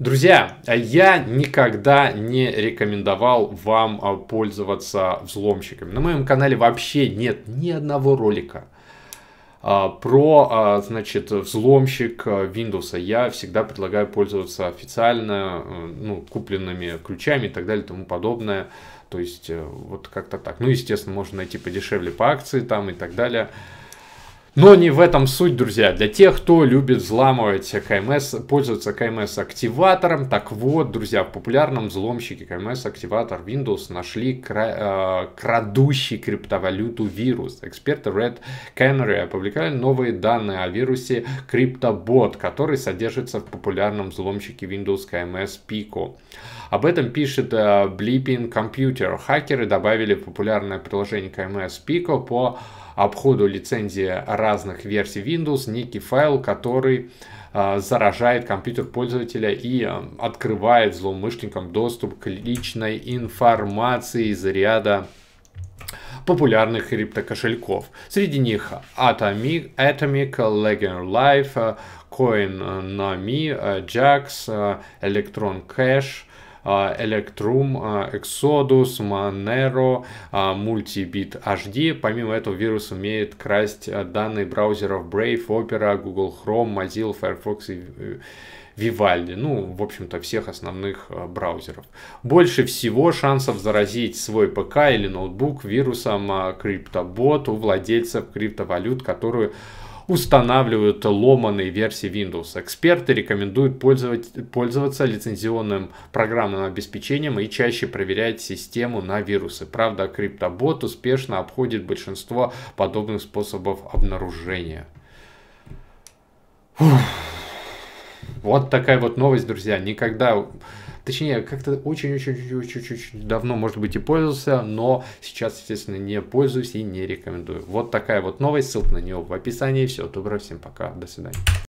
Друзья, а я никогда не рекомендовал вам а, пользоваться взломщиками. На моем канале вообще нет ни одного ролика а, про, значит, взломщик Windows. Я всегда предлагаю пользоваться официально, э, ну, купленными ключами и так далее и тому подобное. То есть, э, вот как-то так. Ну, естественно, можно найти подешевле по акции там и так далее. Но не в этом суть, друзья. Для тех, кто любит взламывать КМС, пользоваться КМС-активатором, так вот, друзья, в популярном взломщике КМС-активатор Windows нашли кра э, крадущий криптовалюту вирус. Эксперты Red Canary опубликовали новые данные о вирусе CryptoBot, который содержится в популярном взломщике Windows KMS Pico. Об этом пишет э, Blipping Computer. Хакеры добавили популярное приложение KMS Pico по обходу лицензии RAS разных версий Windows некий файл, который а, заражает компьютер пользователя и а, открывает злоумышленникам доступ к личной информации из ряда популярных криптокошельков. Среди них Atomic, Atomic Legend Life, CoinNami, Jax, Electron Cash, а, Electrum, а, Exodus, Monero, а, Multibit HD. Помимо этого, вирус умеет красть данные браузеров Brave, Opera, Google Chrome, Mozilla, Firefox и Вивальди. Э, ну, в общем-то, всех основных браузеров. Больше всего шансов заразить свой ПК или ноутбук вирусом криптобот у владельцев криптовалют, которую устанавливают ломаные версии Windows. Эксперты рекомендуют пользоваться лицензионным программным обеспечением и чаще проверять систему на вирусы. Правда, криптобот успешно обходит большинство подобных способов обнаружения. Фух. Вот такая вот новость, друзья. Никогда Точнее, как-то очень-очень-очень очень давно, может быть, и пользовался, но сейчас, естественно, не пользуюсь и не рекомендую. Вот такая вот новость, ссылка на нее в описании. Все, доброго, всем пока, до свидания.